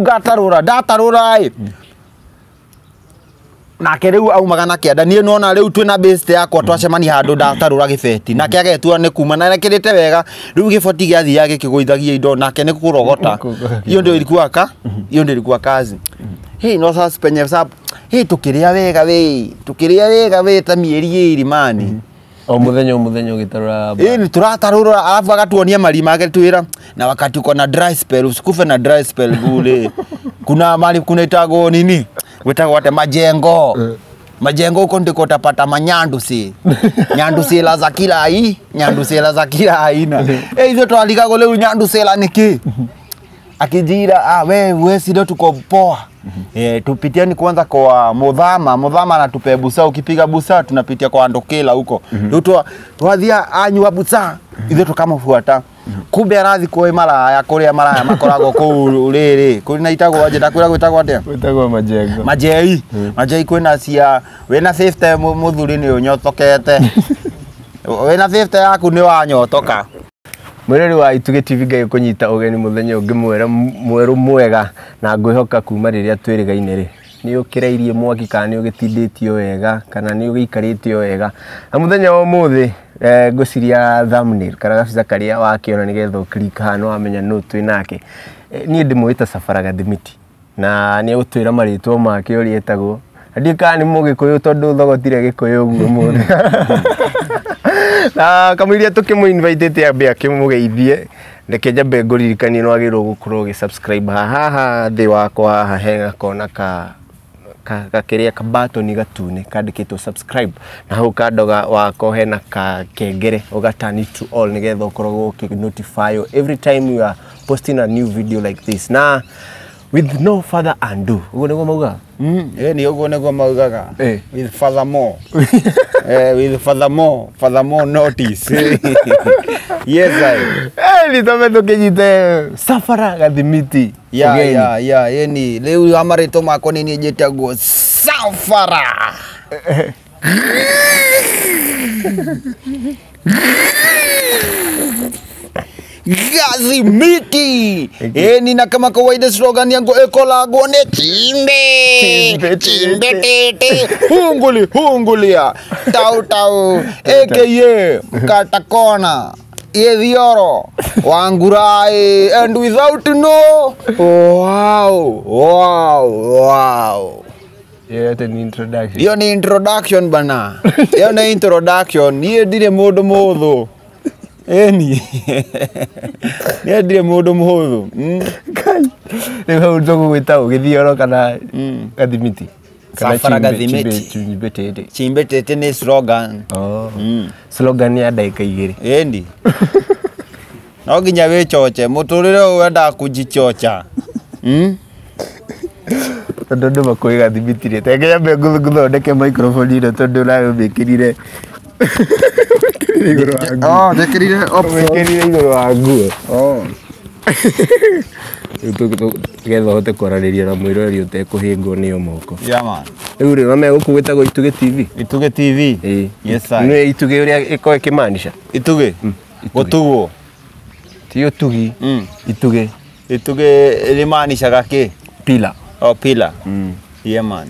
ngatarå ra ndatarå ra ä nake rä u aumaga na kenda niä nona rä u twä na yakwa twacemani handå ndatarå ra gä beti nake agetua nä kuma na kä rä te wega rä u gä boti gä athiaga gä kä gå ithagia indo nake nä kå rogota iyo ndä rikuaka iyo ndä rikua kazi no penye tå kä rä a wega tå kä rä a wega wä ta mä ä mani mm -hmm o muthenya o muthenya ugitarura hii ni turatarura alafu akatuonia marima yake twira na wakati uko na dry spell usikufe na dry spell bure kuna mali kuna itago nini wetago wate majengo eh. majengo uko ndiko utapata manyandusi nyandusela za kila ai nyandusela za kila aina e eh, hizo twalikago leu nyandusela niki akijira ah, we wesiro tuko poa E, eh, tupitieni kwanza kwa Mudhama. Mudhama anatupea busa, ukipiga busa tunapitia kwa Andokela huko mhm. twa twathia anyua busa mhm. ithe tukamubuata mhm. kumbe arathi kwi maraya kuria maraya makoragwo kuu riri kuri na itagwo aje ndakwira gwitagwo atia gwitagwo majengo majei majei kwina cia wina fifte muthuri ni unyotokete wina fifte yaku ni wanyotoka mwirori wa ituge tv ngai kunyita ugeni muthenya ungi mwera mweru mwega na ngwihoka kuma riria twirigaine ri nä å kä reirie mwaki kana nä å gä tindä tio wega kana nä å gä ikarä te wega na må wa må thä eh, ngå ciria kana gabica karä a wakä ona nä getha å kirikaha nä wamenya no twä nake niä ndä mwä ta sabaraga thimiti na nä egå twä ra marä two make å rä etagwo ndiä kana nä må gä kå yå tondå thogotire gä kå yå guo må na kamwiria tukimwinvaitite ambe akimugeithie reke nyambe ngũririkanie nĩwagĩrĩirwo gũkorwo ũgĩ haha thĩ wakwa haha he gakona ka gakiria ka kabatoni gatune kandikitwo subscribe na hau kando wako hena ka kengere ugatani to all nigetha ukoragwo uki notify every time you are posting a new video like this na with no further ado uguo niguo hmm. maugaga ni uguo niguo maugaga with more eh, with further more notice yes i ni to tukinyite safara gathimiti ya ya ya yani leo amaritwa makwa ni njete nguo safara eh, eh. gazi miti eni eh, na kama kawaida slogan yangu eko ekolagwo ni chimbe chimbe tete hunguli hungulia tau tau ye, aka mkatakona yethioro wangurai and without no wow wow wow yote ni introduction hiyo ni introduction bana hiyo ni introduction niĩ ndirĩ mũndũ mũthũ eni yaani, yaani ni adire mundu muhuthu hmm. kai ni riu hau tugugwita ugithioro kana hmm. gathimiti safara gathimiti chimbetete ni slogan oh. mm. slogan ya ndagika igiri yaani. indi no we choche muturire uyu wendaga kujichocha mm? tondu andu makwä gathimiti rä tengeambe ngå thondeke microphone ino tondu å rayå mä kä rire njäkärire igå rå wa nguo njäkärire njäkärire igå rå wa nguo getha hote kwararĩria na mwĩrori ũtekũhĩngwo nĩyo moko rĩu rĩ mame gũkũ gwĩtagwo ituge tv ituge tv nĩ ituge ũrĩa ĩkorwo ĩkĩmanisha ituge gũtugwo ti ũtugi ituge ituge rĩmanishaga kĩ pila o pila yeman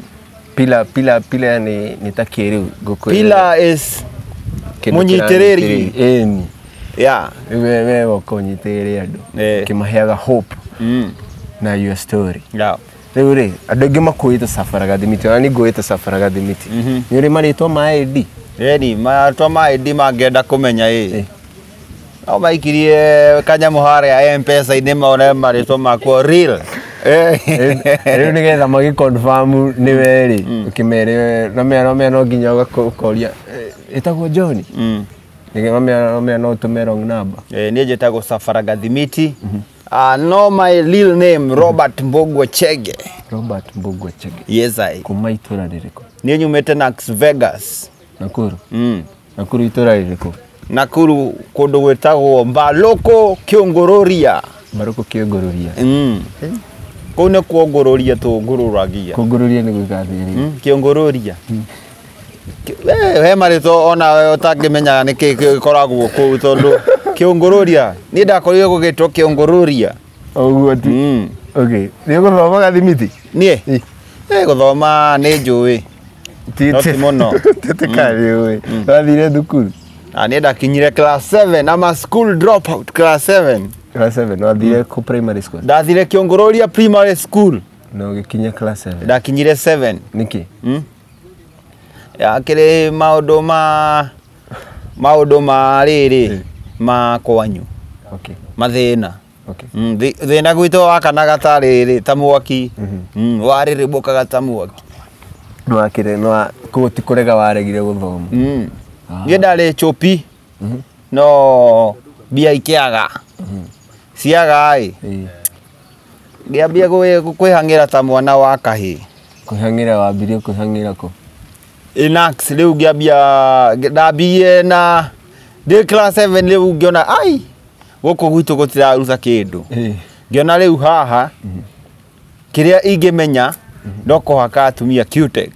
pila pila pila ni ta kĩrĩu ngũkũ pila is munyitiriri ĩni yeah wewe kũnyitĩrĩria andũ ũkĩmaheaga eh. hope mm. na your story yeah rĩu rĩ andũ aingĩ makuĩte sabaraga thimiti ona nĩ nguĩte sabaraga thimiti mhm. nĩ ũrĩ marĩtwa ma ĩndi ĩni marĩtwa ma ĩndi mangĩenda kũmenya ĩ eh. no maikirie kanyamũ harĩa mpesa-inĩ mone marĩtwa makuo real rä u nä getha magä nä we rä å kä mer mera mea no nginya å koria ä tagwo john mm. nä mea no tå meb nä njä tagwo sabaraga thimiti Uh, mm-hmm. ah, no my real name robert mbogwo chege robert mbogwo chege yes i kuma itora riko ni nyume tena vegas nakuru mm nakuru itora riko nakuru kodo wetago mbaloko kiongororia mbaloko kiongororia mm hey. kå u nä kwo ngå rå ria tå ngå rå ragia kå ngå rå ria nä gå ikathä rä hmm, kä å ngå rå ria he hmm. eh, eh, marä two onawe eh, å tangä menyaga nä kä gä koragwo kå u tondå kä å ngå rå ria niä ndakorire gå gä two kä å ngå rå ria o oh, guo hmm. ti nä å gå thomaga thimiti niä gå thoma nä njå ä titi må no tä tä karä å ä wathire thukuru nä ndakinyire na ma class hmm. primary school ndathire kiongororia primary school no gikinya class 7 ndakinyire 7 niki mm? maå ndå ma maundu ma riri hmm. ma kwanyu okay. na okay. na hmm, thina gwitå wakanaga ta rä ta mwaki mhm. warä rä mbå kaga ta mwaki nwakä ti kå rega waregire gå thoma mm. niä ah. ndarä chopi pi mhm. no mbia ikä aga mhm ciaga ä ngä ambia kwä hangä ra ta mwana wa kahä kwä hangä ra wambirie kwä hangä ra kå rä u ngä ambia ndambirie na ndä rä u ngä ona ai gå kå gwitå gå tiraruta kä ndå ngä ona rä u haha mhm. kä rä a ingä menya mhm. no kå haka atumia ä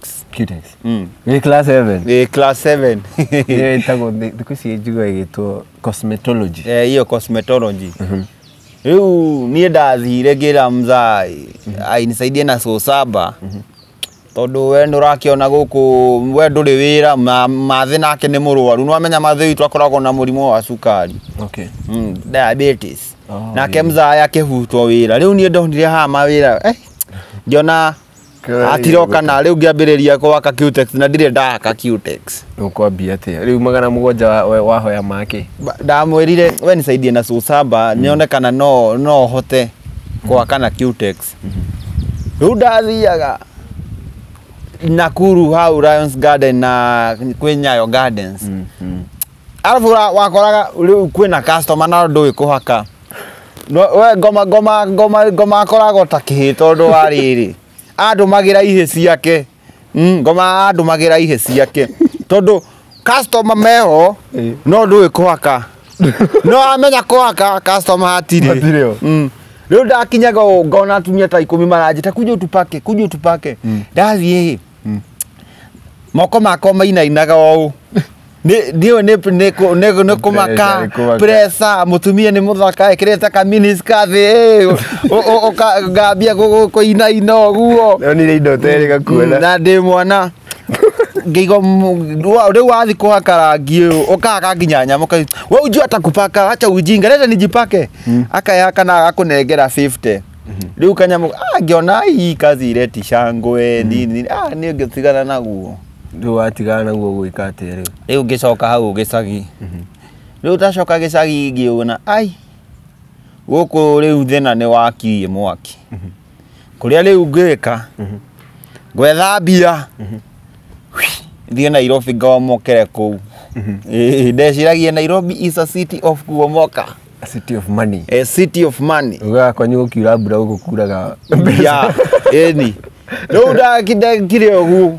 mm. ĩtagwo Riu niä ndathire ra mzai ainisaidie na so saba tondå we nä å rakäona gå kå we ndå rä wä ra mathe nake nä må rwaru nä amenya mathe witå akoragwo na må rimå wa cukari hmm, diabetes oh, nake yeah. mzai akä hutwo wä ra rä u niä ndonire haha mawä ra eh, njona Uh, atiroka na rä u ngä ambä rä ria gwaka na ndirä ndaaka å kwambia atä a rä u magana må gwanja wahoya make ndamwä rire we nä caidie na cåcamba nä onekana no ũhote gwaka na rä u ndathiaga nakuru hau na kwä nyayo mm-hmm. arabu wakoraga rä u kwä na kastoma na ndå kå haka ngoma akoragwo ta kä hä tondå wa rä andumagira ihe ciake hmm, ngoma andumagira ihe ciake tondu customer meho no ndui kwaka no amenya kwaka customer hatire hatire mm riu ndakinya go ngona tunya ta ikumi maraje ta kuju tupake kuju tupake hmm. ndathie hmm. moko mako mainainaga o ndio ni ni kumaka presa mutumia ni muthaka ikirite eh, eh, ka miniska gabia ukagambia kuina ina ino guo nonire indo terega kuona na ndi mwana ngeigo riu wathi kuhaka rangi uyu ukahaka nginya nyama ka we unjua hata kupaka acha ujinga leta nijipake hmm. akayaka na agakunengera 50 hmm. riu kanyamu ah ngiona hii kazi ireti shangwe nini ah ni ngitigana naguo riu watigana naguo gwika atä riu riu ngicoka hau gä cagi mhm. ndacoka gicagi ngiona ai guku riu thina ni wakirie mwaki mhm. kuria riu ngwika mhm. gwetha mbia thiä nairobi ngawamokere kå u ndeciragia nairobi is a city of kuomoka city of money a city of money ugakwanyu gukiura mbura gukuraga mbia ĩni rĩu ndakire ũguo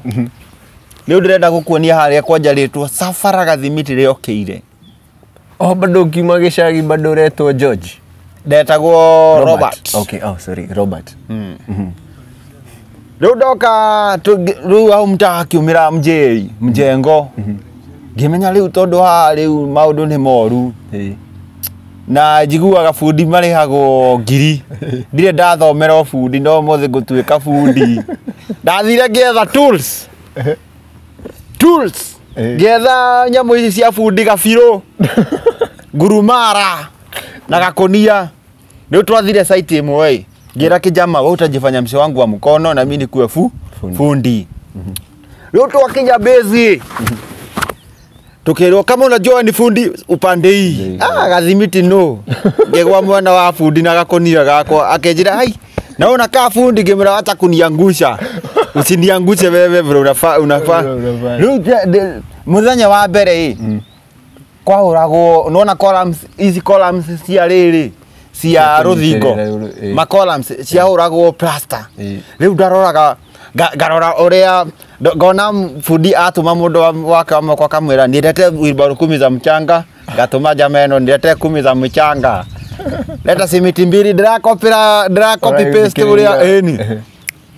Leo ndirenda gukuonia haria kwa kwanjarĩtwo Safara Gathimiti rĩokĩire. Oh, bado ukiuma gĩcagi bado ũretwo George. Ndetagwo Robert. Robert. Okay, oh sorry, Robert. Mm. Mm -hmm. Mhm. Rĩu ndoka rĩu hau mtaa hakiumĩra mjeri mjengo mhm. ngĩmenya rĩu tondũ haha rĩu maũndũ nĩ moru na njiguaga bundi marĩhagwo ngiri ndirĩ ndathomera bundi no mothe ngũtuĩka bundi ndathire ngĩetha tools tools eh. getha nyamu ici cia bundi gabirå ngurumara na gakonia rĩu twathire site ĩmwe ngĩra kijama wewe utajifanya mse wangu wa mkono na mimi nikuwe fu, fundi mhm. rĩu u bezi tukĩrwo kama unajua ni fundi upande hii ah, gathimiti no ngegwa mwana wa fundi na gakonia gakwa ra ai naona kaa fundi ngimra watakunia kuniangusha usiniangushe wewe vile unafaa unafaa. Rĩu mũthenya wa mbere ĩ mm. kwahũragwo nona columns ici columns cia rĩrĩ cia rũthingo ma columns ciahũragwo plaster. Rĩu ndaroraga ngarora ũrĩa ngona bundi atũma mũndũ wake wa moko akamwĩra ndirete wheelbarrow kumi za mchanga, ngatũma jamaa ĩno nĩndete kumi za mchanga, leta simiti mbili, ndĩrakopĩra ndĩrakopi paste ũrĩa ĩni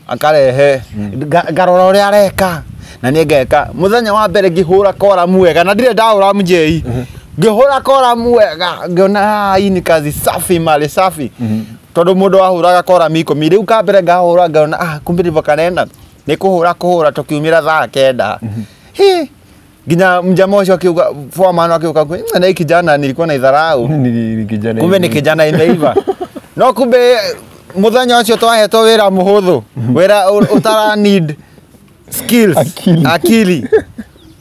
akarehe mm. ngarora å rä a areka na nä ngeka må thenya wa mbere ngä hå ra koramu wega na ndirä ndaåramu mjei mm-hmm. ngä hå ra koramu wega ngä ona ah, kazi safi mali safi mm-hmm. tondå må ndå wahå raga koramu ikå mi rä u kambere ngahå ra ngaona ah, kumbä rä vakanena nä kå hå ra kå hå ra tå kiumä ra thaa kenda mm-hmm. hi nginya mjama ucio akiuga foreman akiuga na kijana nilikuwa na idharau kumbe ni kijana imeiva no kumbe muthenya ucio twahetwo wira muhuthu mhm. wira utara need skills akili, akili.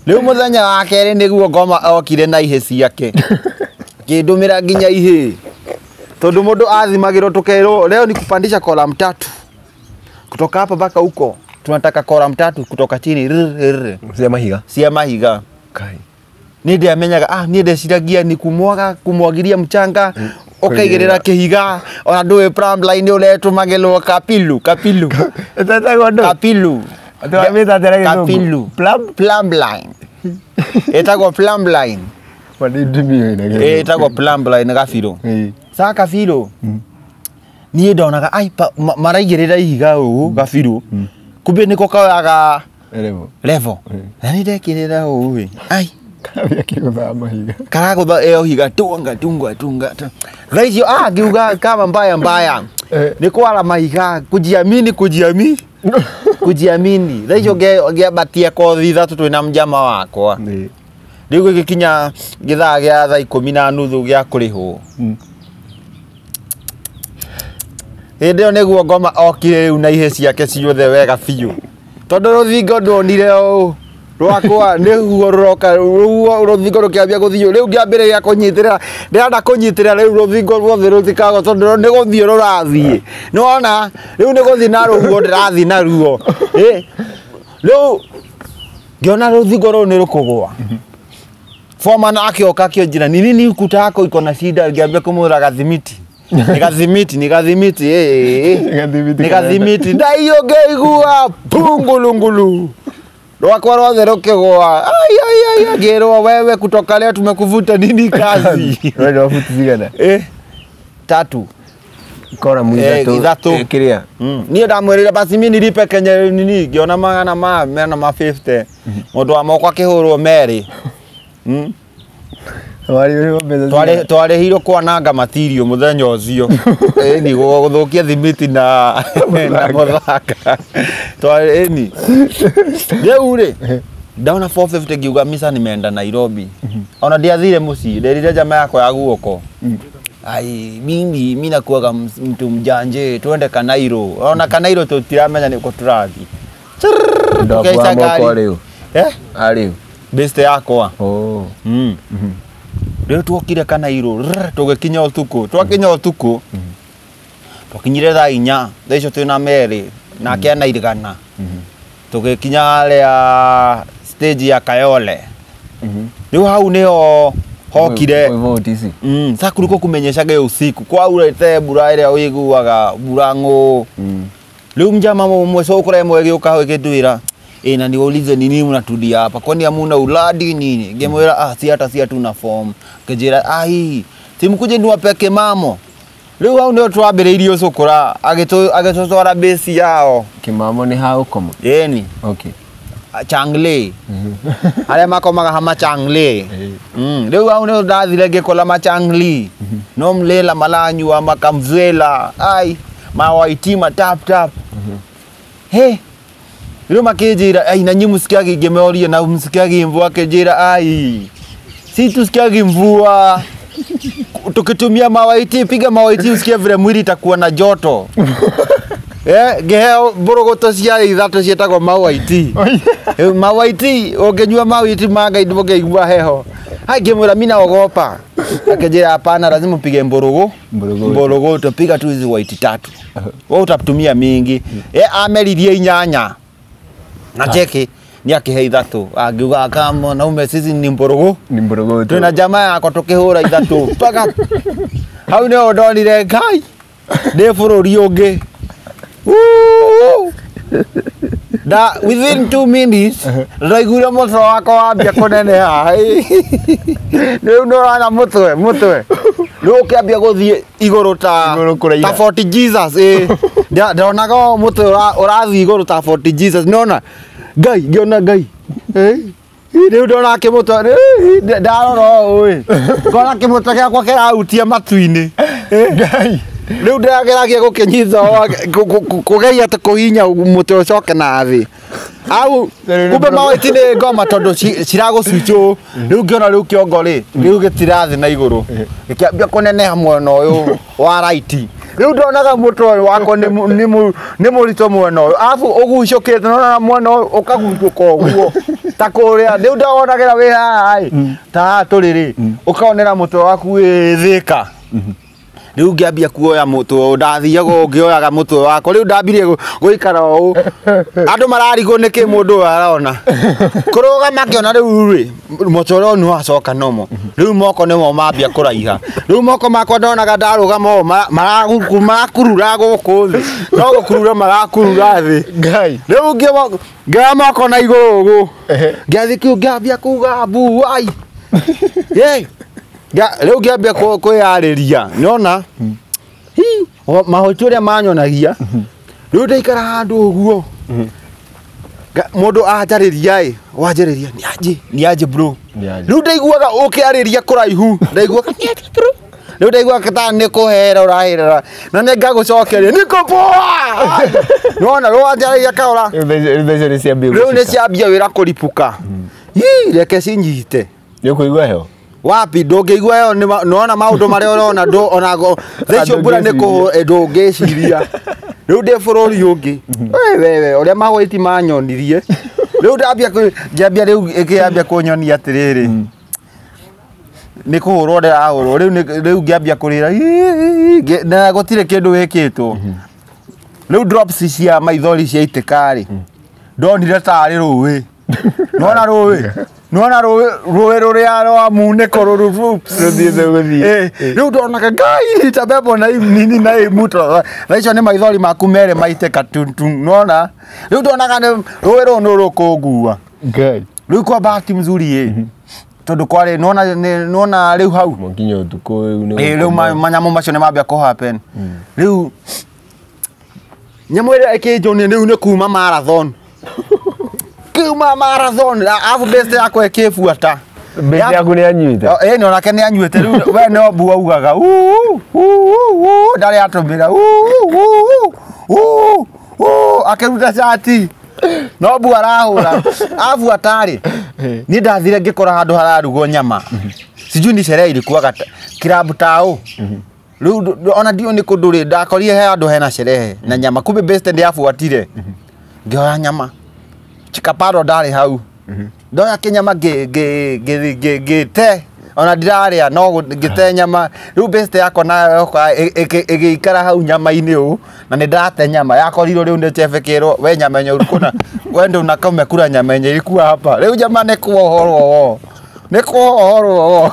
riu muthenya wa keri niguo ngoma okire na ihe ciake kindumira nginya ihe tondu mundu athimagirwo tukerwo leo ni kupandisha kolam tatu kutoka hapa mpaka huko tunataka kolam tatu kutoka chini cia mahiga cia mahiga kai ni ndiamenyaga ah ni ndeciragia ni kumwaga kumwagiria mchanga mm ukaigirira kihiga ona nduä pramline uretwo magelwo kapilu kapilu kapilu kapilu plumline itagwo plumline itagwo plumline kabirå niä ndonaga maraigä rä ra ihiga å å hmm. kabirå hmm. kumbä nä ko kaoyaga revo na nä ndekä rä ra å ä gakigutha mahiga karagutha ä higa tunga tunga tunga tha icio angiuga ah, kama mbaya mbaya eh. nä kwara mahiga kujiamini kujiami kujiamini tha icio ngäambatia kothi ithatå twä na mjama wakwa rä u gä gä kinya gä thaa gä a thaa ikå mi na nuthu gä a kå rä hwo hä hmm. ndä ä yo nä guo ngoma okire rä u na ihä ciake ciothe wega biå tondå rå thingo ndonire å rwakwa nä ruo rå roka ruo rå thingo rå kä ambia gå thiå rä u ngä ambä rä ria kå nyitä rä ra ndä renda kå nyitä rä ra rä u rå thingo ruothe rå tikago tondå nä gå thiå rå rathiä nä wona rä u nä gå thiä na rå guo ndä rathiä naruo rä u ngä ona rå thingo rå nä rå kå gwa foman akä oka akä njä ra nini nikutaga kå ikona cinda ngä ambia kå må gathimiti nä gathimiti nä gathimiti nä gathimiti ndaiå ngä igua pungulungulu rwakwa rwothe rå kä gwa angä rwo tumekuvuta nini kazi wafutithigana eh tatu koramu ithatå niä ndamwä rä re basi kenya nini ngä ona magana ma mena ma må ndå mhm. wa moko akä hå rwo merä hmm hirwo kwananga matirio muthenya ucio ni guthukia thimiti na na muthaka twareni riu ri ndona ngiuga mica misa menda Nairobi mhm. ona ndiathire mucii nderire njama yakwa ya guoko mm. ai mimi mi nakuaga mtu mjanje twende Kanairo ona mhm. Kanairo tutiramenya niko turathi eh? yakwa oh. mm. mm -hmm riu twokire kana iru å tukå twakinya utuku twakinyire tha inya thaa icio na meri nake ana irigana kinya rä stage ya kayole u hau niho hokire mm, sa kuliko kumenyeshage usiku kwaurete mbura iria wiguaga mbura ng'uu riu mjama å cukura gä giuka ra e, na niwaulize ni nini mnatulia hapa, kwani hamuna uladi nini? Gemwera ah, si hata si hatuna form kejera ah, hii timkuje ni wapeke mamo riu hau nio twambiriirie ucukura agitutwara besi yao kimamo ni hau komo yeni okay ah, changle mhm. aria makomaga hama changle riu eh. mm, hau nio ndathire ngikola machangli lela mhm. mlela malanyua makamzwela ai mawaiti matap tap mhm. he rä u makä njä ai nanyi msikiagi ngä na msikiagi mvua akä njä ra ai si tusikiagi mvua tukitumia mawaiti piga mawaiti usikie vile mwili itakuwa na joto eh ngeheo mburugutu cia ithatu cietagwo mawaiti mawaiti nyua mawaiti manga ithu ngeigua heho hai ngimwira mi naogopa akinjira hapana lazima upige mburugu mburugu utapiga tu hizi waiti tatu uh-huh. we utatumia mingi e ameririe inyanya na cheki ni akihe ithatu angiuga akamo naume sisi ni mburugu ni mburugu tu na jamaa yako tukihura ithatu twaka hau nä ndonire ngai ndä bå rå ri å ngä within two minutes uh-huh. ndaiguire må twe wakwa wambia kå neneha nä u nä å rana må twe må twe rä u kä ambia gå thiä igå rå ta fort jesus ndäronaga må twe å rathiä igå rå ta fort jesus nona ngai ngĩona ngai rä u ndona kä må twa ndarora å ä ngona kä må twa gä akwa kä rautia matu-inä riu ndirageragia kå hinya må kuhinya å coke na thi au kumbe mawaiti ni ngoma tondu ciragucucu riu ngiona riu kiongo ri riu gitirathi na ambia kå neneha mwena yå wa raiti u ndonaga mutwe uyu wakwa må murito mwena uyu arabu ugucukite nona mwena ka å guo ta kuria riu ndowonagira wi haha ta haha å kaonera må mutwe waku thä ka riu ngiambia kuoya mutwe ndathiaga ngioyaga mutwe wakwa riu ndambirie guikara uu andu mararigwo niki mundu uyu arona kurugama ngiona riu ri mochoro nä wacoka nomo riu moko mo mambia kuraiha riu moko makwa ndonaga ga uu marakurura kå thä no kurura marakurura thi ngai riu ngioya moko na iguru ugu ngiathi kiu ngiambia kuga mbuai rä u ngä ambia kwä yarä ria ona hmm. mahoti å rä a manyonagia hmm. rä u ndaikara handå å guo må hmm. ndå anjarä ria wanjarä ria nä anjä rä u ndaiguaga å kä arä ria kå raihu ndaiguaga rä u ndaiguaga ta nä kå hera å rahera na nä ngagå cokeria nä kå poa nona rä wanjarä ria kaora rä u nä ciambia wä ra kå ripuka reke cinyite nä å kå igua heo wapi ndungiigua yo nona maundu maria urona ndu ona go thaicio mbura ni kuhu ndungiciria riu ndi bururi ungi mm-hmm. wewe uria mahwaiti manyonirie riu ndambia ngiambia riu ngiambia kunyonia atiriri mm. ni kuhurwo ndirahurwo riu ngiambia kurira na gutire kindu wikitwo mm-hmm. riu drops cia maithori cia itikari mm. ndonire tari ruwi nona rå nona rå ruria rwa muniko rururuthiite guthii riu ndonaga ngai ta bebo na nini na imuto thaicio nä maithori maku mere maite katuntu nona riu ndonaga nä rå ä rå nä rå kå ngua rä u kwa bahati mzuri ä tondå kwarä nona rä u hau nginya å tukå rä u manyamå macio nä mambia kå happen rä u nyamå ä rä a ä kä njå nä nä kuma marathon kiuma marathon alafu best yako ekefu hata best yangu ni anyuite eh ni onake ni anyuite riu we no mbu augaga ndari atumira akiruta cati no mbu arahura afu atari ni ndathire ngikora handu hararugwo nyama sijui ni sherehe ilikuwaga kirabu tao riu ona ndio ni kundu ri ndakorire he andu hena sherehe na nyama kumbe best ndiafuatire ngioya nyama chikaparo ndarä hau mhm. ndoya kä nyama ngä te ona ndirarä a no ngä te nyama rä u mbäcite na nayoka ä gä ikara hau nyama-inä å na nä ndate nyama yakorirwo rä u nä cebekä rwo we nyama kuna we ndo na kama kura nyama enye iku hapa rä u nyama nä kua horo wo nä kua horo wo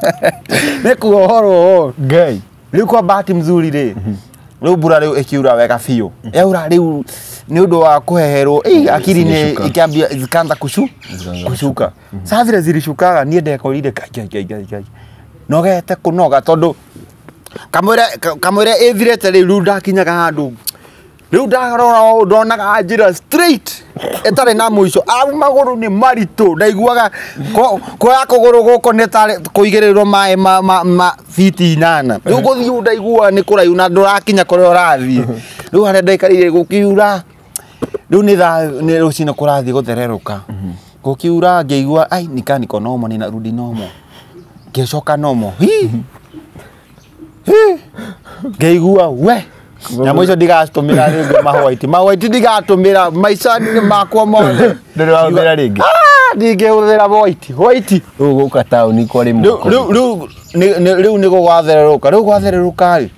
nä kuo horo wo ngai rä u kwa bahati mzuri rä mhm. rä u mbura rä u ä wega biå mhm. yaura rä u ni undu wa kuheherwo eh, akili ni ikambia zikanza kushu kushuka mm -hmm. sasa vile zilishukaga nie ndekorire nogete kunoga tondu kamwira kamwira ithirete riu ndakinyaga handu riu ndarora ndonaga njira straight itari na muico arabu maguru ni maritu ndaiguaga kuoya kuguru guku ni tari kuigirirwo mai ma, ma, ma fiti inana riu guthii ndaigua ni kuraihu na ndurakinya kuria urathii uh-huh. riu haria ndaikarire gukiura riu ni thaa ni rucino kurathii guthereruka mhm. gukiura ngiigua ai nikaniko nomo nina rudi nomo ngicoka nomo hi ngiigua we nyamå icio ndigatå mä ra rä ngä mahwaiti mahwaiti ndigatå mä ra maica-inä makwa mothe ndäratå ra rä hå ah, thä ra hwaiti hwaiti rä u gå ka taåni kwarä rä u nä gå gwathererå ka rä u gwathererå karä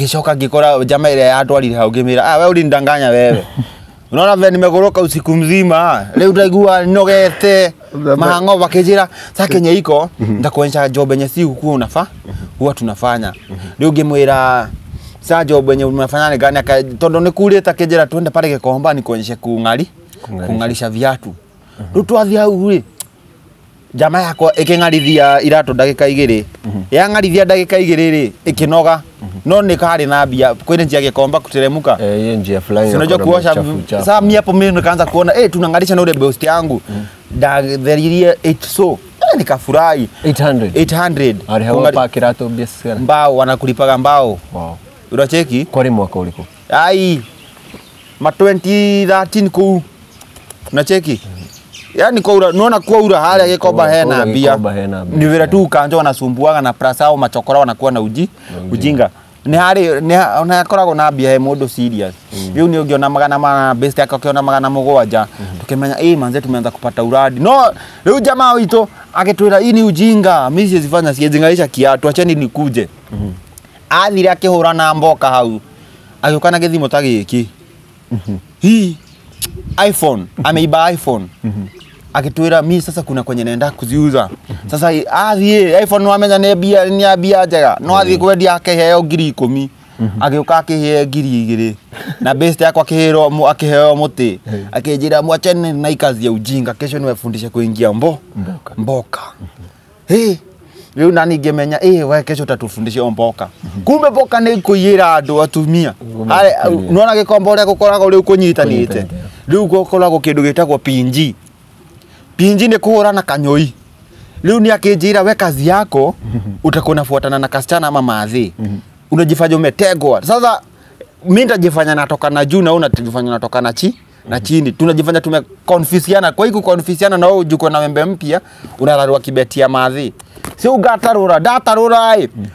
ngicoka ngikora jamaa ile yatwarire hau ngimira ah we uri ndanganya wewe unaona vile nimegoroka usiku mzima leo utaigua nogete mahango bakijira sa Kenya iko mhm. nitakuonyesha job yenye si huku unafa huwa tunafanya leo ngimwira sa job yenye unafanya ni gani tondo ta kijira twende pale Gikomba kuonyesha kung'ari kung'arisha viatu rä twathi hau rä jama yakwa iking'arithia iratu dagika igiri mhm. ya ngarithia dagika igiri ri ikinoga mhm. no ni kari na bia kwene njia gikomba kuteremuka eh njia fulani unajua kuosha sasa mia po mimi nikaanza kuona eh tunang'arisha na ule boost yangu da mhm. ndatheririe it so ni kafurai 800 800 are hapo pa kirato bias gani mbao wanakulipaga mbao wow cheki kwa kwari mwaka uliko ai ma 2013 kuu unacheki yani kwa ura, nuona kuwa ura hali agikomba hena mbia ni vile tu kanjo wanasumbuaga na prasa au machokora wanakuwa na uji Nongi. ujinga nä harä nä akoragwo na mbia he må ndå serious mm. rä u nä å ngä ona magana mana base yake akä ona magana må gwanja mm. tå kä menya manze tumeanza kupata uradi no rä u jamaa witå agä twä hii ni ujinga misi siezifanya siezingaisha kiatu acheni nikuje mm -hmm. athire akä hå ra na mboka hau agä å ka na gä ta gä hii mm-hmm iPhone ameiba iPhone akitwira mi sasa kuna kwenye naenda kuziuza sasa athie iPhone wamenya nä mbia nä mbia njega no athie mm-hmm. kwendia akeheo ngiri ikumi mm-hmm. agiuka he ngiri igiri na best yako akihirwo akiheo muti akinjira mwachene na ikazi ya ujinga kesho niwefundishe kuingia mbo mboka, mboka. Mm-hmm. hey riu na ningimenya eh we kesho tatufundishe mboka kumbe mboka ni kuiyira andu atumia nona gikombo uria gukoragwo riu kunyitanite riu gokoragwo kindu PNG. pinji pinji ni na kanyoi riu ni akinjira we kazi yako utakona unafuatana na kasichana ama maadhi mm-hmm. unajifanya umetegwa sasa mi nitajifanya na juu na unajifanya na chi na mm-hmm. chini tunajifanya tumekonfisiana kwa hiku konfisiana na juko na wembe mpya unararua kibetia maadhi si ugatarura datarura mm. Mm-hmm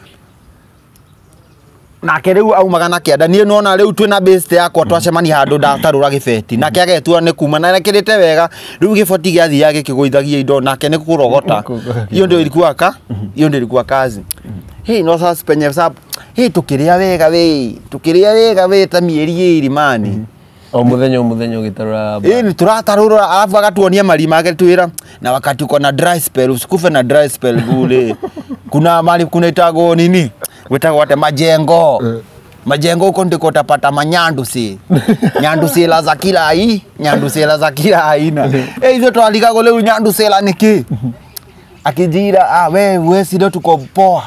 nake rä u aumaga na kenda niä nona rä u twä na yakwa twacemania handå ndatarå ra gä beti nake agetua nä kuma na kä rä te wega rä u gä boti gä athiaga gä kä gå ithagia indo nake nä kå rogota iyo ndä rikuaka iyo ndä rikua kazi hä no sasa penye sap hä tå kä rä a wega wä tå kä rä a wega wä ta mä eri ä ri mani o muthenya o muthenya ugitarura eh ni turatarura alafu akatuonia mali make tuira na wakati uko na dry spell usikufe na dry spell bure kuna mali kuna itago nini witaka wate majengo eh. majengo huko ndiko utapata manyandusi nyandusila za kila ai nyandusila za kila aina eh, hizo twalikagwo riu nyandusila niki akijira ah, we wesire tuko poa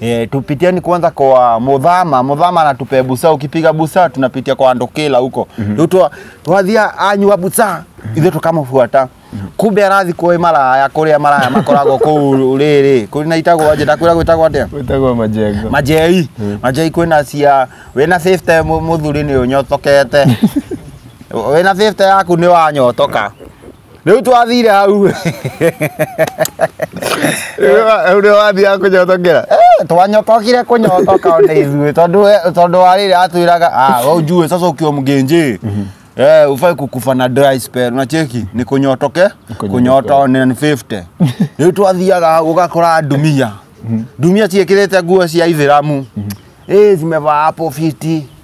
e, eh, tupitiani kwanza kwa mudhama mudhama anatupe busa ukipiga busa tunapitia kwa andokela huko riu mhm. twathia anyua busa mhm. ithe tukamfuata kumbe arathi kwa imara ya kuria maraya makoragwo kuu riri kuri na itagwo aje takura gwitagwo ate gwitagwo majengo majei hmm. majei kwi na cia we na fifth muthuri ni unyotokete we na fifth yaku ni wanyotoka riu twathire hau riu ni wathi ya kunyotokera eh, twanyotokire kunyotoka ni ithui tondu tondu wariri atwiraga ah ujue sasa ukiwa mgenje mm -hmm. Eh, ufai kukufa na dry spell. na cheki Ni kunyotoke, kunyota on 50. Riu twathiaga gugakora ndumia. Ndumia mhm. ciikirite nguo cia ithiramu. Mhm. Eh, zimevaa apo fiti.